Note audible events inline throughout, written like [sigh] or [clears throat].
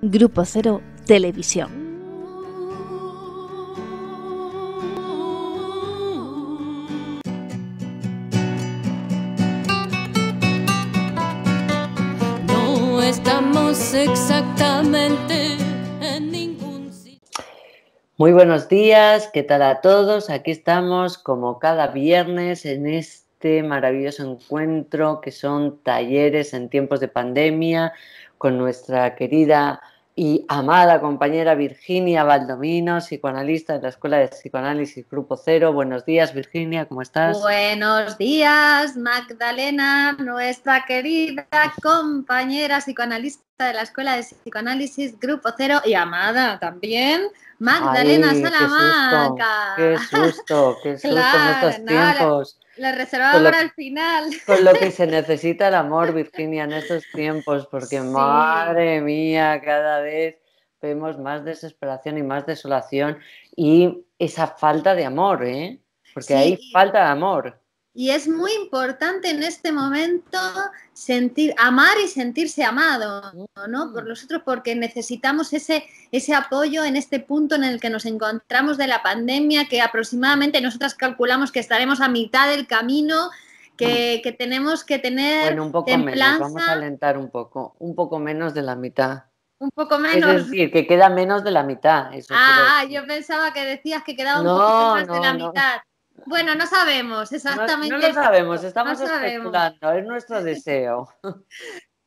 Grupo Cero Televisión. No estamos exactamente en ningún sitio. Muy buenos días, ¿qué tal a todos? Aquí estamos como cada viernes en este maravilloso encuentro que son talleres en tiempos de pandemia con nuestra querida y amada compañera Virginia Valdomino, psicoanalista de la Escuela de Psicoanálisis Grupo Cero. Buenos días, Virginia, ¿cómo estás? Buenos días, Magdalena, nuestra querida compañera psicoanalista de la Escuela de Psicoanálisis Grupo Cero y amada también. Magdalena Salamanca. Qué susto, qué susto, tiempos. La reservaba para el final. [laughs] Con lo que se [laughs] necesita el amor, Virginia, en estos tiempos, porque madre mía, cada vez vemos más desesperación y más desolación y esa falta de amor, ¿eh? Porque hay falta de amor. Y es muy importante en este momento sentir, amar y sentirse amado, ¿no? Por nosotros, porque necesitamos ese, ese apoyo en este punto en el que nos encontramos de la pandemia, que aproximadamente nosotras calculamos que estaremos a mitad del camino, que, mm. tenemos que tener bueno, un poco menos, vamos a alentar un poco, un poco menos de la mitad. Un poco menos. Es decir, que queda menos de la mitad. ah, yo pensaba que decías que quedaba un poco más de la mitad. Bueno, no sabemos exactamente. No, lo sabemos, estamos especulando, es nuestro deseo. [laughs]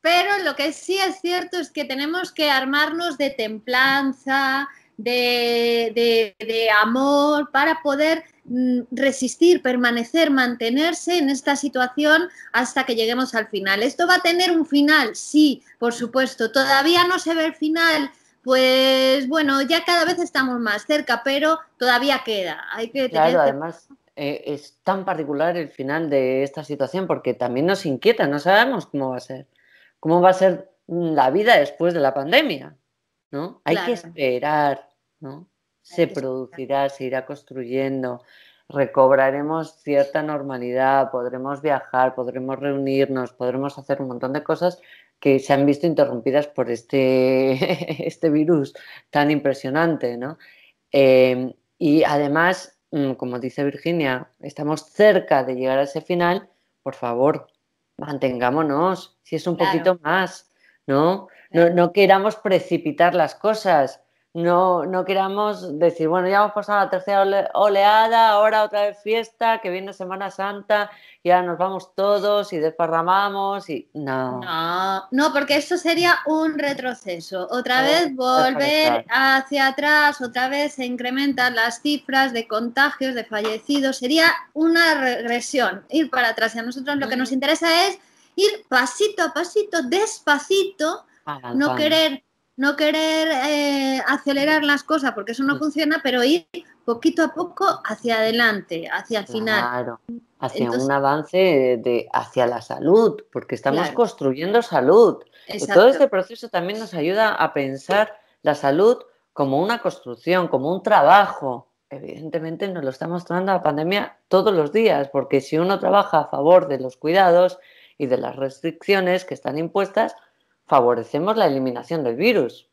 Pero lo que sí es cierto es que tenemos que armarnos de templanza, de, amor, para poder mm, resistir, permanecer, mantenerse en esta situación hasta que lleguemos al final. ¿Esto va a tener un final? Sí, por supuesto. Todavía no se ve el final, pues bueno, ya cada vez estamos más cerca, pero todavía queda. Hay que tener además, eh, es tan particular el final de esta situación porque también nos inquieta, no sabemos cómo va a ser, cómo va a ser la vida después de la pandemia, ¿no? Hay que esperar, ¿no? Se producirá, se irá construyendo, recobraremos cierta normalidad, podremos viajar, podremos reunirnos, podremos hacer un montón de cosas que se han visto interrumpidas por este, [laughs] este virus tan impresionante, em, y además Mm, como dice Virginia, estamos cerca de llegar a ese final, por favor, mantengámonos, si es un poquito más, ¿no? No queramos precipitar las cosas, no, no queramos decir, bueno, ya hemos pasado la tercera oleada, ahora otra vez fiesta, que viene Semana Santa, ya nos vamos todos y desparramamos y no. No, no porque eso sería un retroceso. Otra vez volver hacia atrás, otra vez se incrementan las cifras de contagios, de fallecidos, sería una regresión, ir para atrás. Y a nosotros lo que nos interesa es ir pasito a pasito, despacito, no querer no querer eh, acelerar las cosas porque eso no funciona, pero ir poquito a poco hacia adelante, hacia el final. Claro, hacia un avance de, hacia la salud, porque estamos construyendo salud. ...y Todo este proceso también nos ayuda a pensar la salud como una construcción, como un trabajo. Evidentemente nos lo está mostrando la pandemia todos los días, porque si uno trabaja a favor de los cuidados y de las restricciones que están impuestas, favorecemos la eliminación del virus.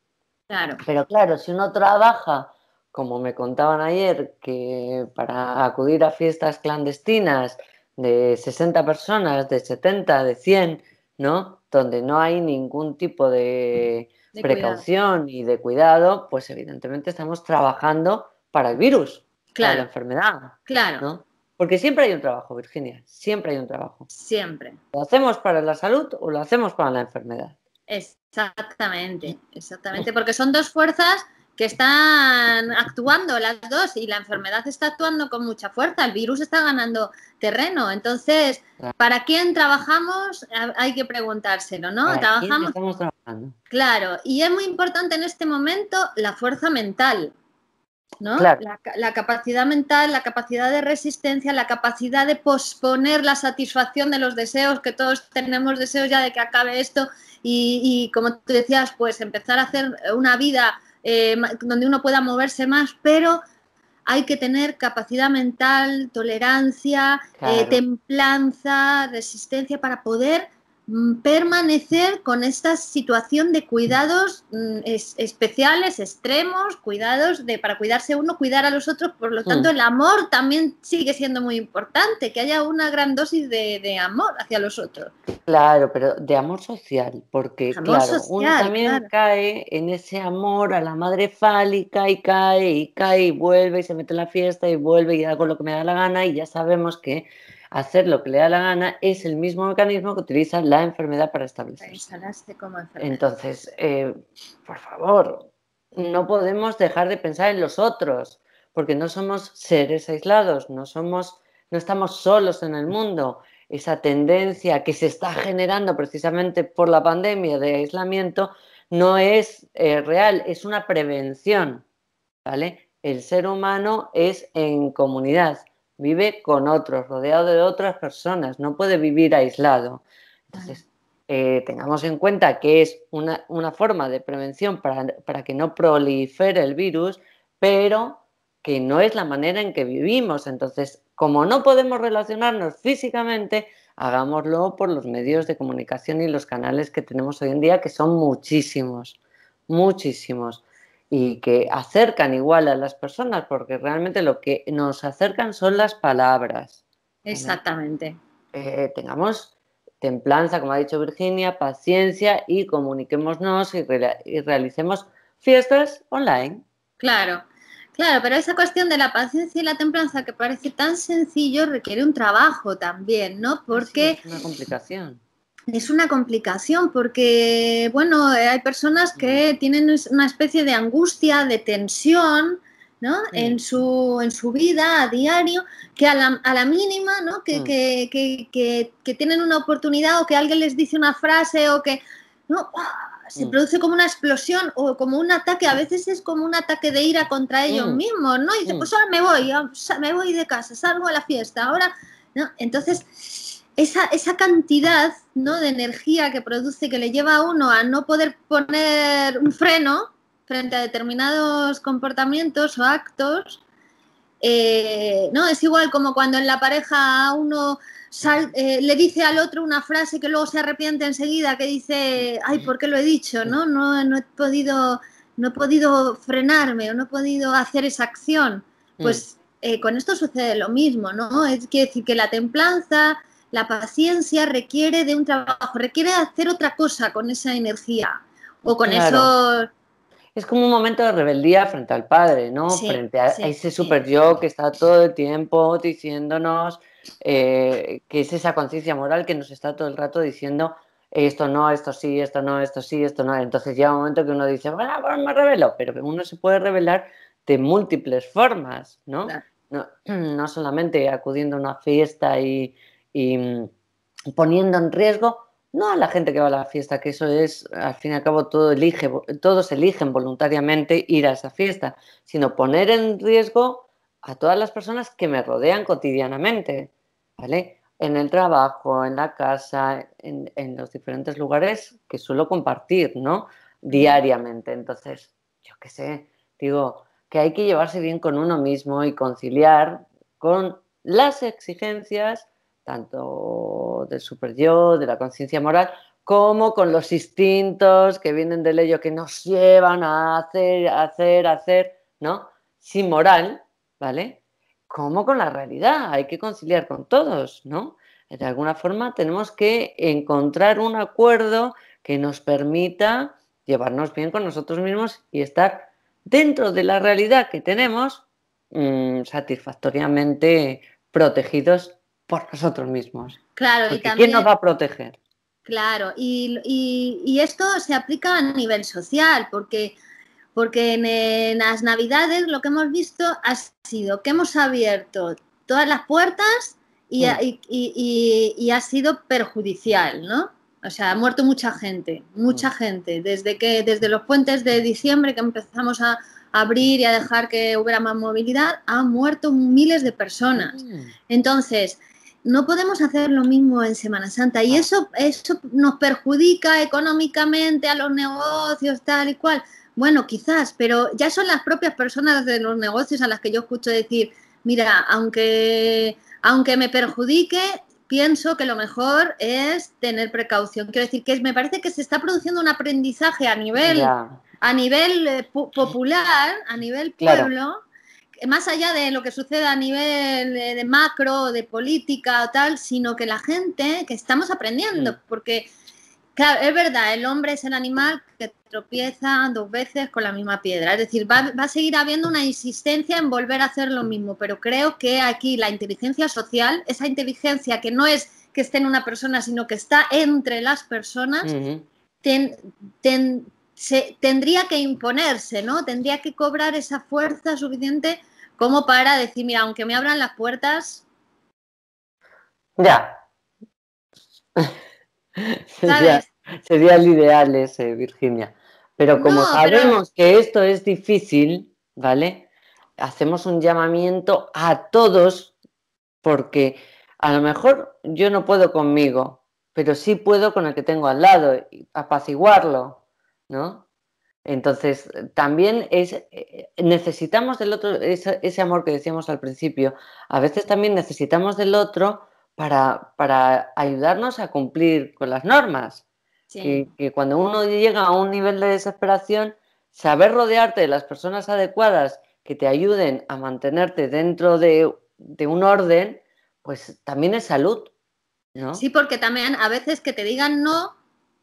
Claro. Pero claro, si uno trabaja, como me contaban ayer, que para acudir a fiestas clandestinas de 60 personas, de 70, de 100, ¿no? Donde no hay ningún tipo de, precaución y de cuidado, pues evidentemente estamos trabajando para el virus, para la enfermedad. Claro. Porque siempre hay un trabajo, Virginia, siempre hay un trabajo. Siempre. ¿Lo hacemos para la salud o lo hacemos para la enfermedad? Exactamente, exactamente, oh. porque son dos fuerzas que están actuando las dos y la enfermedad está actuando con mucha fuerza, el virus está ganando terreno. Entonces, ¿para quién trabajamos? Hay que preguntárselo, ¿no? trabajamos. trabajando? Claro, y es muy importante en este momento la fuerza mental, la, capacidad mental, la capacidad de resistencia, la capacidad de posponer la satisfacción de los deseos, que todos tenemos deseos ya de que acabe esto y, como tú decías, pues empezar a hacer una vida eh, donde uno pueda moverse más, pero hay que tener capacidad mental, tolerancia, eh, templanza, resistencia para poder Mm, permanecer con esta situación de cuidados mm, especiales, extremos, cuidados de para cuidarse uno, cuidar a los otros, por lo mm. tanto el amor también sigue siendo muy importante, que haya una gran dosis de, amor hacia los otros. Claro, pero de amor social, porque claro, uno también cae en ese amor a la madre fálica y cae y cae y vuelve y se mete en la fiesta y vuelve y hago lo que me da la gana y ya sabemos que hacer lo que le da la gana es el mismo mecanismo que utiliza la enfermedad para establecerse. Entonces, eh, por favor, no podemos dejar de pensar en los otros, porque no somos seres aislados, no somos, no estamos solos en el mundo. Esa tendencia que se está generando precisamente por la pandemia de aislamiento no es eh, real, es una prevención, ¿vale? El ser humano es en comunidad vive con otros, rodeado de otras personas, no puede vivir aislado. Entonces, eh, tengamos en cuenta que es una, forma de prevención para, para, que no prolifere el virus, pero que no es la manera en que vivimos. Entonces, como no podemos relacionarnos físicamente, hagámoslo por los medios de comunicación y los canales que tenemos hoy en día, que son muchísimos, muchísimos y que acercan igual a las personas, porque realmente lo que nos acercan son las palabras. Exactamente. Eh, tengamos templanza, como ha dicho Virginia, paciencia y comuniquémonos y, realicemos fiestas online. Claro, claro, pero esa cuestión de la paciencia y la templanza que parece tan sencillo requiere un trabajo también, ¿no? Porque... es una complicación es una complicación porque, bueno, eh, hay personas que tienen una especie de angustia, de tensión, ¿no? En, su, en su vida a diario, que a la, a la mínima, ¿no? Que, mm. que, tienen una oportunidad o que alguien les dice una frase o que, ¿no? Se mm. produce como una explosión o como un ataque, a veces es como un ataque de ira contra ellos mm. mismos, ¿no? Y dice, pues ahora me voy, me voy de casa, salgo a la fiesta, ahora, ¿no? Entonces esa, cantidad de energía que produce, que le lleva a uno a no poder poner un freno frente a determinados comportamientos o actos, eh, ¿no? Es igual como cuando en la pareja uno eh, le dice al otro una frase que luego se arrepiente enseguida, que dice, ay, ¿por qué lo he dicho? ¿no? No, no he podido, no he podido frenarme o no he podido hacer esa acción. Mm. Pues eh, con esto sucede lo mismo, ¿no? Es, decir que la templanza, la paciencia requiere de un trabajo, requiere de hacer otra cosa con esa energía o con eso... Es como un momento de rebeldía frente al padre, ¿no? frente a, ese super yo que está todo el tiempo diciéndonos eh, que es esa conciencia moral que nos está todo el rato diciendo esto no, esto sí, esto no, esto sí, esto no. Entonces llega un momento que uno dice, bueno, pues me revelo, pero uno se puede revelar de múltiples formas, No, [clears throat] no solamente acudiendo a una fiesta y, y mm, poniendo en riesgo no a la gente que va a la fiesta, que eso es, al fin y al cabo, todo elige, todos eligen voluntariamente ir a esa fiesta, sino poner en riesgo a todas las personas que me rodean cotidianamente, ¿vale? En el trabajo, en la casa, en, en los diferentes lugares que suelo compartir, ¿no? Diariamente. Entonces, yo qué sé, digo que hay que llevarse bien con uno mismo y conciliar con las exigencias tanto del superyo, de la conciencia moral, como con los instintos que vienen del ello, que nos llevan a hacer, hacer, hacer, ¿no? Sin moral, ¿vale? Como con la realidad, hay que conciliar con todos, ¿no? De alguna forma tenemos que encontrar un acuerdo que nos permita llevarnos bien con nosotros mismos y estar dentro de la realidad que tenemos mm, satisfactoriamente protegidos por nosotros mismos. Claro, y ¿Quién nos va a proteger? Claro, y, y, esto se aplica a nivel social, porque, porque en, las navidades lo que hemos visto ha sido que hemos abierto todas las puertas y, ha sido perjudicial, ¿no? O sea, ha muerto mucha gente, mucha mm. gente, desde que, desde los puentes de diciembre que empezamos a, abrir y a dejar que hubiera más movilidad, han muerto miles de personas. Mm. Entonces, no podemos hacer lo mismo en Semana Santa y ah. eso, eso nos perjudica económicamente a los negocios, tal y cual. Bueno, quizás, pero ya son las propias personas de los negocios a las que yo escucho decir, mira, aunque, aunque me perjudique, pienso que lo mejor es tener precaución. Quiero decir que me parece que se está produciendo un aprendizaje a nivel, a nivel eh, popular, a nivel pueblo más allá de lo que sucede a nivel de macro, de política o tal, sino que la gente, que estamos aprendiendo, mm. porque es verdad, el hombre es el animal que tropieza dos veces con la misma piedra. Es decir, va, a seguir habiendo una insistencia en volver a hacer lo mismo, pero creo que aquí la inteligencia social, esa inteligencia que no es que esté en una persona, sino que está entre las personas, tendría que imponerse, ¿no? Tendría que cobrar esa fuerza suficiente ¿Cómo para decir, mira, aunque me abran las puertas. Ya. [laughs] sería, el ideal ese, Virginia. Pero como sabemos que esto es difícil, ¿vale? Hacemos un llamamiento a todos porque a lo mejor yo no puedo conmigo, pero sí puedo con el que tengo al lado, y apaciguarlo, ¿no? Entonces, también es, eh, necesitamos del otro, ese, amor que decíamos al principio, a veces también necesitamos del otro para, para ayudarnos a cumplir con las normas. Y, cuando uno llega a un nivel de desesperación, saber rodearte de las personas adecuadas que te ayuden a mantenerte dentro de, un orden, pues también es salud. Sí, porque también a veces que te digan no,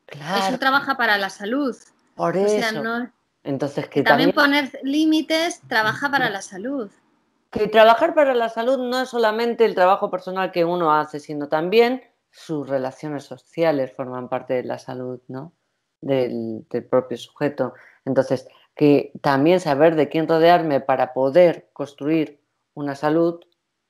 eso trabaja para la salud. Por eso. Entonces, que también, poner límites trabaja para la salud. Que trabajar para la salud no es solamente el trabajo personal que uno hace, sino también sus relaciones sociales forman parte de la salud, ¿no? Del, propio sujeto. Entonces, que también saber de quién rodearme para poder construir una salud,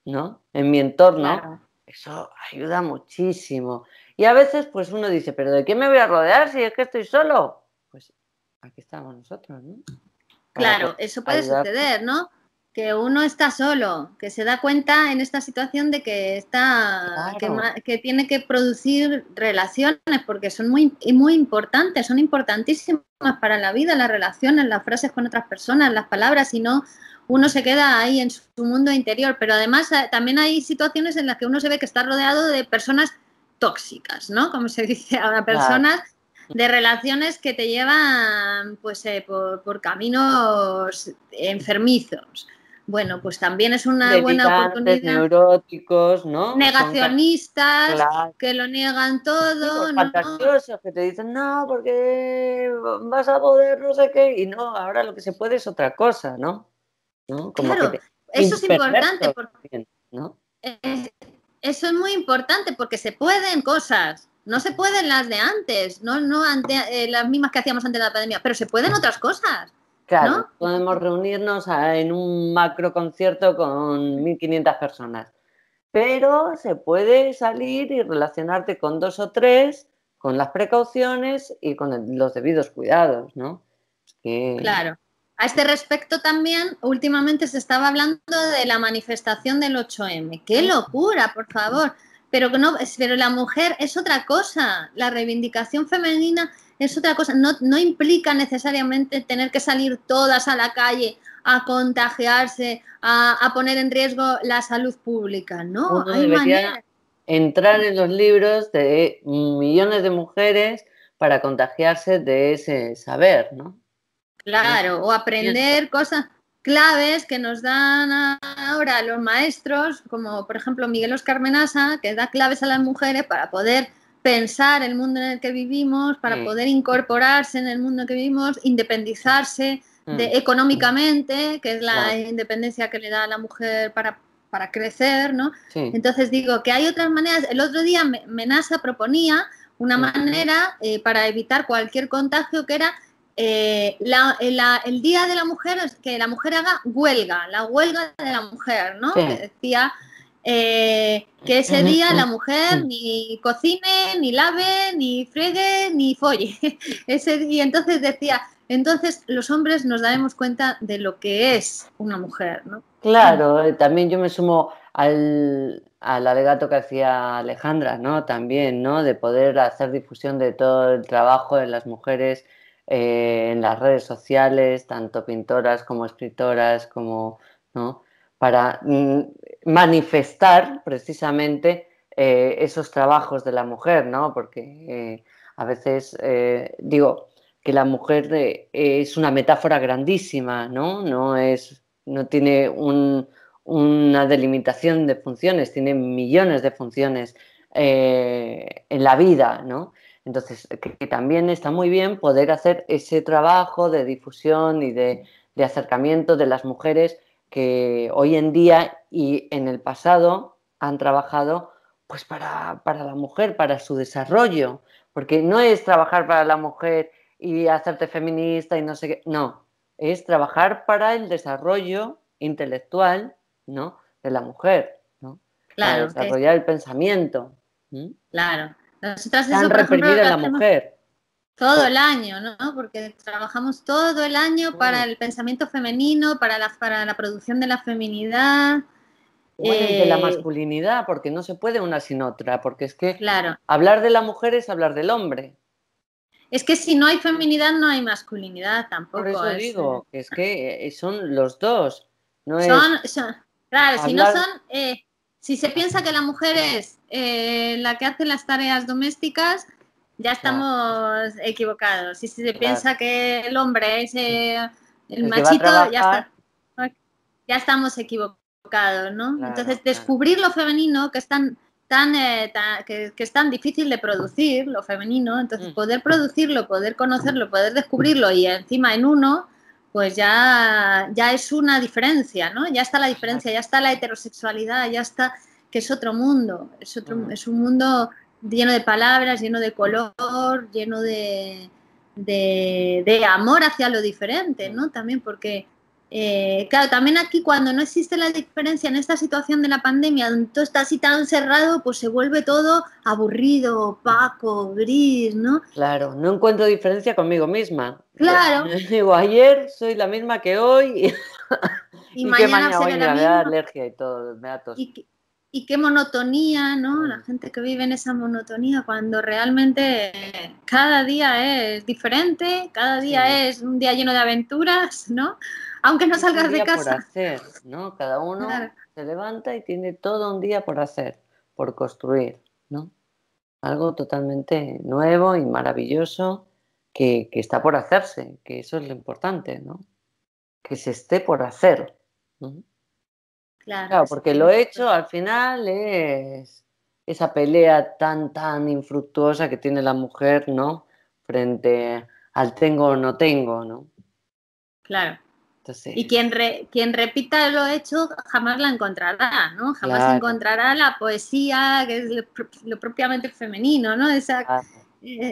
¿no? En mi entorno, eso ayuda muchísimo. Y a veces, pues uno dice, pero ¿de quién me voy a rodear si es que estoy solo? pues aquí estamos nosotros, ¿no? claro, eso puede suceder, ¿no? Que uno está solo, que se da cuenta en esta situación de que está, que, tiene que producir relaciones, porque son muy, importantes, son importantísimas para la vida, las relaciones, las frases con otras personas, las palabras, y no uno se queda ahí en su mundo interior. Pero además eh, también hay situaciones en las que uno se ve que está rodeado de personas tóxicas, ¿no? Como se dice ahora, personas de relaciones que te llevan pues, eh, por, caminos enfermizos. Bueno, pues también es una buena oportunidad. neuróticos, ¿no? Negacionistas, que lo niegan pues, todo. que te dicen, no, porque vas a poder, no sé qué. Y no, ahora lo que se puede es otra cosa, ¿no? claro, eso es importante. ¿no? eso es muy importante porque se pueden cosas. No se pueden las de antes, no, no eh, las mismas que hacíamos antes de la pandemia, pero se pueden otras cosas. Claro, podemos reunirnos ah, en un macro concierto con 1.500 personas, pero se puede salir y relacionarte con dos o tres, con las precauciones y con los debidos cuidados, ¿no? Claro. A este respecto también, últimamente se estaba hablando de la manifestación del 8M. ¡Qué locura, por favor! pero no, pero la mujer es otra cosa, la reivindicación femenina es otra cosa, no, implica necesariamente tener que salir todas a la calle a contagiarse, a, poner en riesgo la salud pública, ¿no? Hay manera Entrar en los libros de millones de mujeres para contagiarse de ese saber, ¿no? Claro, o aprender cosas claves que nos dan ahora los maestros, como por ejemplo Miguel Oscar Menasa, que da claves a las mujeres para poder pensar el mundo en el que vivimos, para mm. poder incorporarse en el mundo en que vivimos, independizarse mm. económicamente, que es la independencia que le da a la mujer para, crecer, ¿no? Entonces digo que hay otras maneras. El otro día Menasa proponía una mm. manera eh, para evitar cualquier contagio que era eh, eh, el Día de la Mujer es que la mujer haga huelga, la huelga de la mujer, ¿no? decía eh, que ese día la mujer ni cocine, ni lave, ni fregue, ni folle. [laughs] y entonces decía, entonces los hombres nos daremos cuenta de lo que es una mujer, ¿no? Claro, también yo me sumo al, al alegato que hacía Alejandra, ¿no? También, ¿no? De poder hacer difusión de todo el trabajo de las mujeres eh, en las redes sociales, tanto pintoras como escritoras, como, para mm, manifestar precisamente eh, esos trabajos de la mujer, ¿no? porque eh, a veces digo que la mujer es una metáfora grandísima, no, no, tiene una delimitación de funciones, tiene millones de funciones en la vida, ¿no? Entonces, que, también está muy bien poder hacer ese trabajo de difusión y de, acercamiento de las mujeres que hoy en día y en el pasado han trabajado pues para, la mujer, para su desarrollo, porque no es trabajar para la mujer y hacerte feminista y no sé qué, no, es trabajar para el desarrollo intelectual, ¿no? De la mujer, ¿no? Claro. desarrollar el pensamiento. Claro. Nosotras eso, la mujer. Todo el año, ¿no? Porque trabajamos todo el año para el pensamiento femenino, para la, para la producción de la feminidad. de la eh, masculinidad, porque no se puede una sin otra, porque es que hablar de la mujer es hablar del hombre. Es que si no hay feminidad no hay masculinidad tampoco. Por eso digo, eh, es que eh, son los dos. son, claro, si no son si se piensa que la mujer es eh, la que hace las tareas domésticas, ya estamos equivocados. Si se piensa que el hombre es eh, el, machito, ya, estamos equivocados, ¿no? Entonces, descubrir lo femenino que es tan, eh, que, es tan difícil de producir, lo femenino, entonces mm. poder producirlo, poder conocerlo, poder descubrirlo y encima en uno, pues ya, ya es una diferencia, ¿no? Ya está la diferencia, ya está la heterosexualidad, ya está que es otro mundo, es, otro, mm. es un mundo lleno de palabras, lleno de color, lleno de, de, de amor hacia lo diferente, mm. ¿no? También porque eh, claro, también aquí cuando no existe la diferencia en esta situación de la pandemia, donde todo está así tan cerrado, pues se vuelve todo aburrido, opaco, gris, ¿no? Claro, no encuentro diferencia conmigo misma. Claro. [laughs] digo, ayer soy la misma que hoy [laughs] y, mañana, será la alergia y todo, Y, qué monotonía, ¿no? Mm. La gente que vive en esa monotonía cuando realmente cada día es diferente, cada día es un día lleno de aventuras, ¿no? aunque no salgas de casa. hacer, ¿no? Cada uno se levanta y tiene todo un día por hacer, por construir, ¿no? Algo totalmente nuevo y maravilloso que, está por hacerse, que eso es lo importante, ¿no? Que se esté por hacer. Claro, porque lo hecho al final es esa pelea tan, tan infructuosa que tiene la mujer, ¿no? Frente al tengo o no tengo, ¿no? Claro y quien, quien repita lo hecho jamás la encontrará, ¿no? Jamás encontrará la poesía, que es lo, propiamente femenino, ¿no? Esa, Y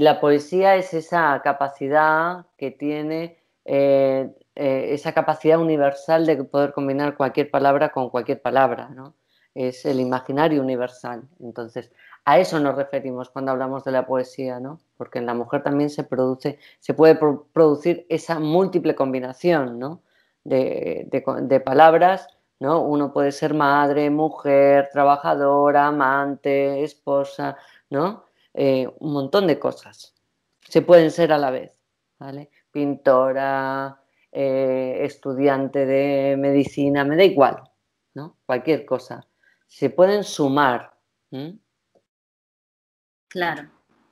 la poesía es esa capacidad que tiene, eh, eh, esa capacidad universal de poder combinar cualquier palabra con cualquier palabra, ¿no? Es el imaginario universal. Entonces, a eso nos referimos cuando hablamos de la poesía, ¿no? Porque en la mujer también se produce, se puede producir esa múltiple combinación, ¿no? de, palabras, ¿no? Uno puede ser madre, mujer, trabajadora, amante, esposa, ¿no? Eh, un montón de cosas. Se pueden ser a la vez, ¿vale? Pintora, eh, estudiante de medicina, me da igual, ¿no? Cualquier cosa. Se pueden sumar. ¿no? Claro.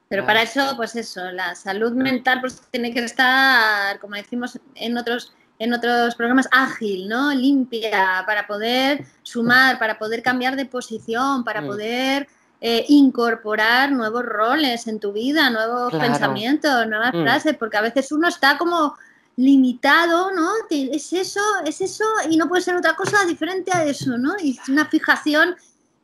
Pero para eso, pues eso, la salud mental pues tiene que estar, como decimos en otros, en otros programas, ágil, ¿no? Limpia, para poder sumar, para poder cambiar de posición, para mm. poder eh, incorporar nuevos roles en tu vida, nuevos pensamientos, nuevas mm. frases, porque a veces uno está como limitado, ¿no? Es eso, es eso y no puede ser otra cosa diferente a eso, ¿no? Y es una fijación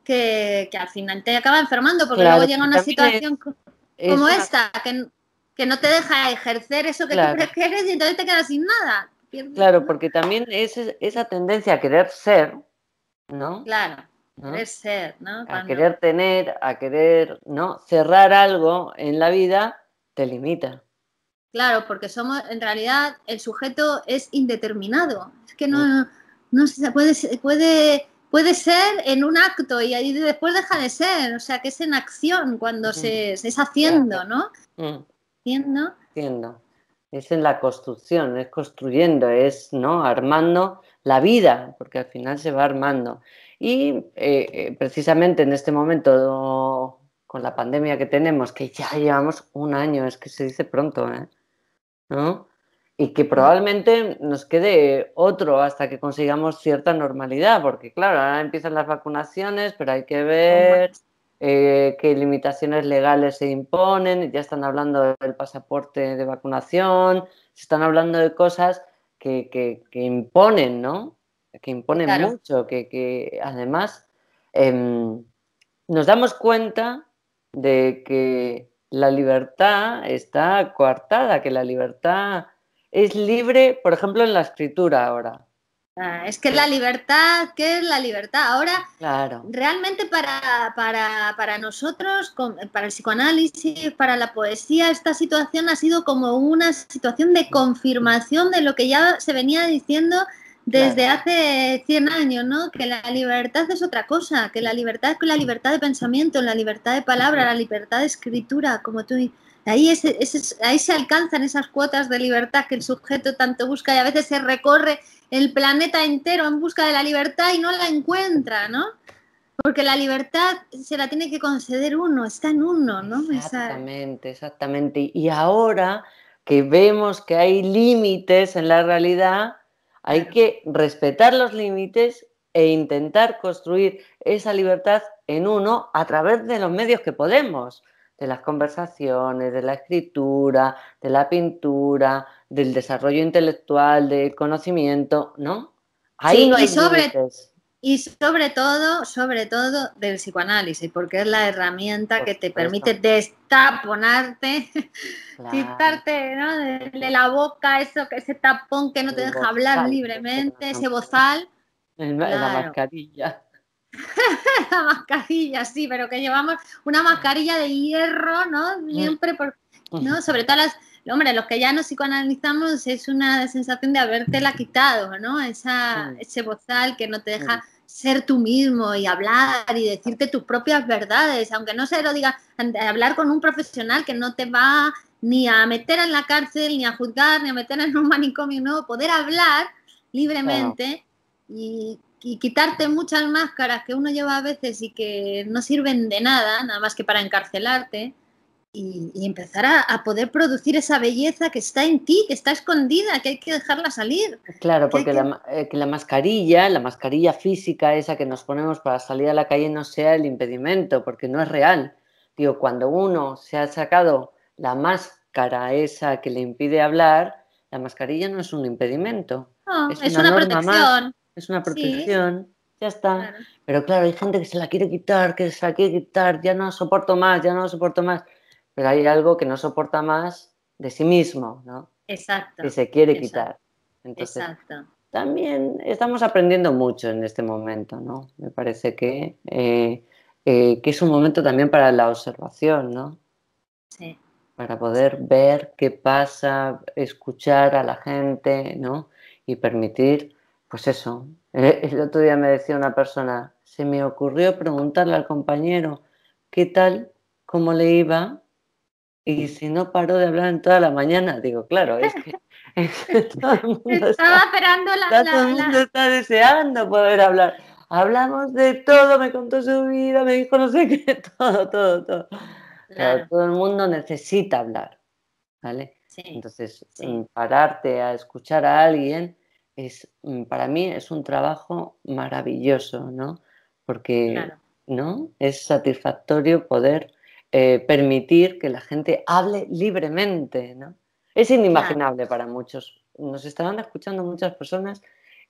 que, al final te acaba enfermando, porque luego llega una situación como esta, que, no te deja ejercer eso que tú crees y entonces te quedas sin nada. claro, porque también es esa tendencia a querer ser, ¿no? Claro. Querer ser, ¿no? A querer tener, a querer, ¿no? Cerrar algo en la vida te limita. Claro, porque somos, en realidad, el sujeto es indeterminado. Es que no, mm. no se puede, puede puede ser en un acto y ahí después deja de ser, o sea que es en acción cuando se, es haciendo, ¿no? Mm. Haciendo. Es en la construcción, es construyendo, es no armando la vida, porque al final se va armando. Y eh, eh, precisamente en este momento, con la pandemia que tenemos, que ya llevamos un año, es que se dice pronto, ¿eh? ¿no? y que probablemente nos quede otro hasta que consigamos cierta normalidad, porque claro, ahora empiezan las vacunaciones, pero hay que ver eh, qué limitaciones legales se imponen, ya están hablando del pasaporte de vacunación, se están hablando de cosas que, imponen, ¿no? Que imponen mucho, que, además em, nos damos cuenta de que la libertad está coartada, que la libertad es libre, por ejemplo, en la escritura ahora. Ah, es que la libertad, ¿qué es la libertad? Ahora, claro. realmente para, para, nosotros, para el psicoanálisis, para la poesía, esta situación ha sido como una situación de confirmación de lo que ya se venía diciendo desde hace 100 años, ¿no? Que la libertad es otra cosa, que la libertad es la libertad de pensamiento, la libertad de palabra, la libertad de escritura, como tú dices Ahí, ahí se alcanzan esas cuotas de libertad que el sujeto tanto busca y a veces se recorre el planeta entero en busca de la libertad y no la encuentra, ¿no? Porque la libertad se la tiene que conceder uno, está en uno, ¿no? Exactamente, exactamente. Y ahora que vemos que hay límites en la realidad, hay que respetar los límites e intentar construir esa libertad en uno a través de los medios que podemos de las conversaciones, de la escritura, de la pintura, del desarrollo intelectual, del conocimiento, ¿no? sí, hay y sobre, Y sobre todo, sobre todo del psicoanálisis, porque es la herramienta que te permite destaponarte, [laughs] quitarte ¿no? de, la boca eso, ese tapón que no te deja hablar libremente, ese bozal. [laughs] la mascarilla. [laughs] la mascarilla, sí, pero que llevamos una mascarilla de hierro, ¿no? Siempre, por, ¿no? Sobre todo las, hombre, los que ya nos psicoanalizamos es una sensación de habértela quitado, ¿no? Esa, ese bozal que no te deja ser tú mismo y hablar y decirte tus propias verdades, aunque no se lo diga hablar con un profesional que no te va ni a meter en la cárcel, ni a juzgar, ni a meter en un manicomio, no, poder hablar libremente. Y y quitarte muchas máscaras que uno lleva a veces y que no sirven de nada, nada más que para encarcelarte, y, empezar a, poder producir esa belleza que está en ti, que está escondida, que hay que dejarla salir. Pues claro, porque eh, La, mascarilla, la mascarilla física esa que nos ponemos para salir a la calle no sea el impedimento, porque no es real. Digo, cuando uno se ha sacado la máscara esa que le impide hablar, la mascarilla no es un impedimento. es, una, protección es una protección, ya está. Pero claro, hay gente que se la quiere quitar, que se la quiere quitar, ya no soporto más, ya no soporto más. Pero hay algo que no soporta más de sí mismo, ¿no? Exacto. Que se quiere quitar. Entonces, exacto. También estamos aprendiendo mucho en este momento, ¿no? Me parece que, eh, eh, que es un momento también para la observación, ¿no? Sí para poder ver qué pasa, escuchar a la gente, ¿no? Y permitir pues eso, eh, el otro día me decía una persona, se me ocurrió preguntarle al compañero qué tal, cómo le iba, y si no paró de hablar en toda la mañana, digo, claro, es que, [laughs] [laughs] todo el mundo está, deseando poder hablar. Hablamos de todo, me contó su vida, me dijo no sé qué, [laughs] todo, todo, todo. todo el mundo necesita hablar, ¿vale? Entonces, pararte a escuchar a alguien para mí es un trabajo maravilloso, ¿no? Porque ¿no? es satisfactorio poder eh, permitir que la gente hable libremente, ¿no? Es inimaginable para muchos. Nos estarán escuchando muchas personas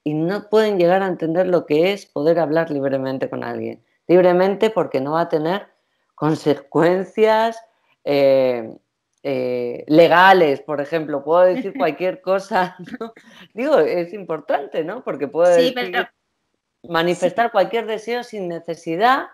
y no pueden llegar a entender lo que es poder hablar libremente con alguien. Libremente porque no va a tener consecuencias eh, eh, legales, por ejemplo, puedo decir [laughs] cualquier cosa, digo, es importante, ¿no? Porque puedo manifestar cualquier deseo sin necesidad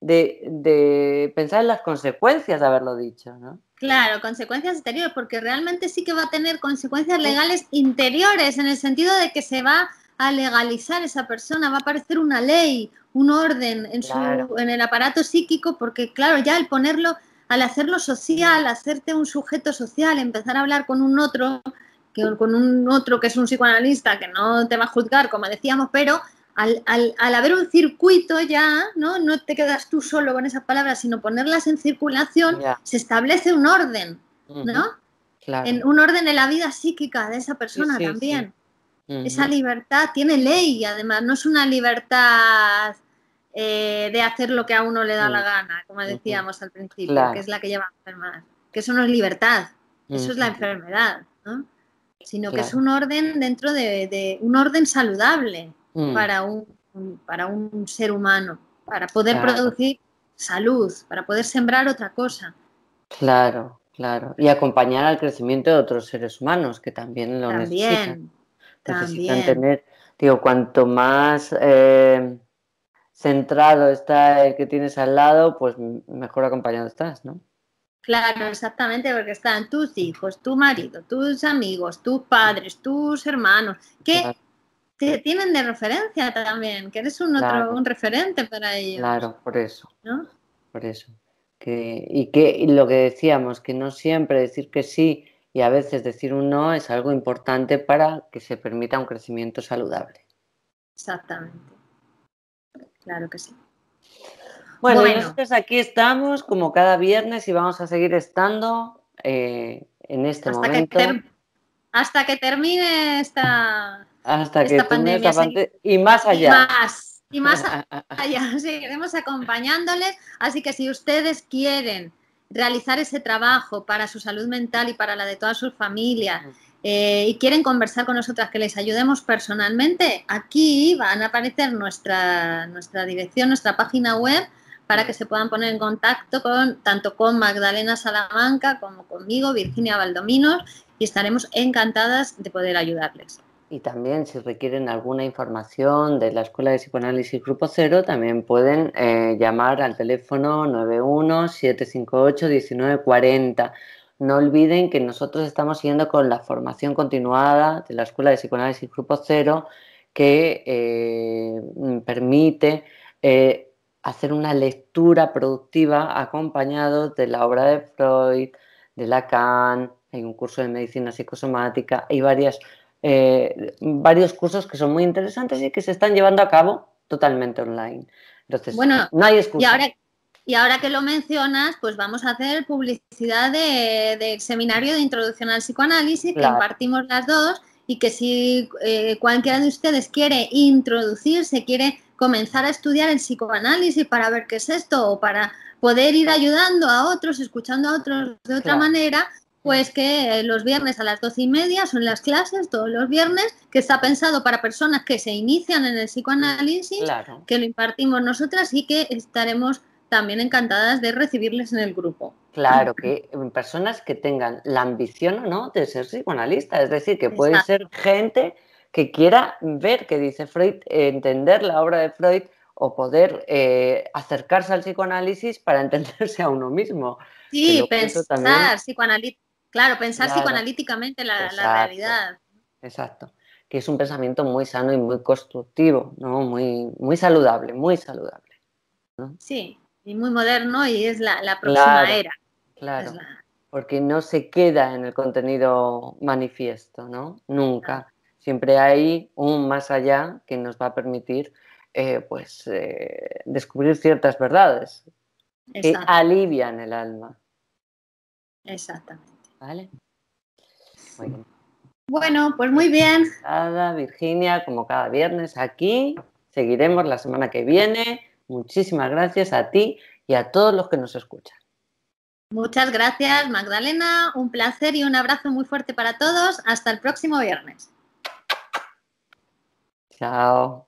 de, pensar en las consecuencias de haberlo dicho, ¿no? Claro, consecuencias exteriores, porque realmente sí que va a tener consecuencias legales interiores, en el sentido de que se va a legalizar esa persona, va a aparecer una ley, un orden en, el aparato psíquico, porque claro, ya el ponerlo al hacerlo social, hacerte un sujeto social, empezar a hablar con un otro, que, con un otro que es un psicoanalista que no te va a juzgar, como decíamos, pero al, al, haber un circuito ya, ¿no? No te quedas tú solo con esas palabras, sino ponerlas en circulación, se establece un orden, ¿no? En un orden en la vida psíquica de esa persona también. Esa libertad tiene ley, además, no es una libertad eh, de hacer lo que a uno le da la mm. gana, como decíamos al principio, que es la que lleva a enfermar. Que eso no es libertad, eso es la enfermedad, ¿no? sino que es un orden dentro de, un orden saludable mm. para, un, para un ser humano, para poder producir salud, para poder sembrar otra cosa. Claro, claro. Y acompañar al crecimiento de otros seres humanos que también lo también, necesitan. También. Necesitan tener, digo, cuanto más eh, centrado está el que tienes al lado, pues mejor acompañado estás, ¿no? Claro, exactamente, porque están tus hijos, tu marido, tus amigos, tus padres, tus hermanos, que te tienen de referencia también, que eres un otro un referente para ellos. Claro, por eso. Por eso. Que, y que lo que decíamos, que no siempre decir que sí y a veces decir un no es algo importante para que se permita un crecimiento saludable. Exactamente claro que sí. Bueno, entonces nosotros aquí estamos como cada viernes y vamos a seguir estando eh, en este hasta momento. Que hasta que termine esta, hasta pandemia. y más allá. Y más, y más [laughs] allá. Seguiremos acompañándoles. Así que si ustedes quieren realizar ese trabajo para su salud mental y para la de toda su familia, eh, y quieren conversar con nosotras, que les ayudemos personalmente, aquí van a aparecer nuestra, nuestra dirección, nuestra página web para que se puedan poner en contacto con tanto con Magdalena Salamanca como conmigo, Virginia Valdominos, y estaremos encantadas de poder ayudarles. Y también si requieren alguna información de la Escuela de Psicoanálisis Grupo Cero, también pueden eh, llamar al teléfono 91-758-1940 no olviden que nosotros estamos siguiendo con la formación continuada de la Escuela de Psicoanálisis Grupo Cero, que eh, permite eh, hacer una lectura productiva acompañado de la obra de Freud, de Lacan, hay un curso de medicina psicosomática, hay eh, varios cursos que son muy interesantes y que se están llevando a cabo totalmente online. Entonces, bueno, no hay excusa. Y ahora que lo mencionas, pues vamos a hacer publicidad del seminario de introducción al psicoanálisis que impartimos las dos y que si eh, cualquiera de ustedes quiere introducirse, quiere comenzar a estudiar el psicoanálisis para ver qué es esto o para poder ir ayudando a otros, escuchando a otros de otra manera, pues que eh, los viernes a las doce y media son las clases, todos los viernes, que está pensado para personas que se inician en el psicoanálisis, que lo impartimos nosotras y que estaremos también encantadas de recibirles en el grupo. Claro, que personas que tengan la ambición o no de ser psicoanalista, es decir, que puede ser gente que quiera ver que dice Freud, entender la obra de Freud o poder eh, acercarse al psicoanálisis para [laughs] entenderse a uno mismo. Sí, pensar, claro, pensar psicoanalíticamente la, realidad. Exacto, que es un pensamiento muy sano y muy constructivo, ¿no? muy, muy saludable, muy saludable. Sí y muy moderno y es la, próxima era. Claro. Porque no se queda en el contenido manifiesto, ¿no? Nunca. Siempre hay un más allá que nos va a permitir eh, pues, eh, descubrir ciertas verdades que alivian el alma. Exactamente. ¿Vale? Bueno, pues muy bien. Virginia, como cada viernes aquí, seguiremos la semana que viene Muchísimas gracias a ti y a todos los que nos escuchan. Muchas gracias, Magdalena. Un placer y un abrazo muy fuerte para todos. Hasta el próximo viernes. Chao.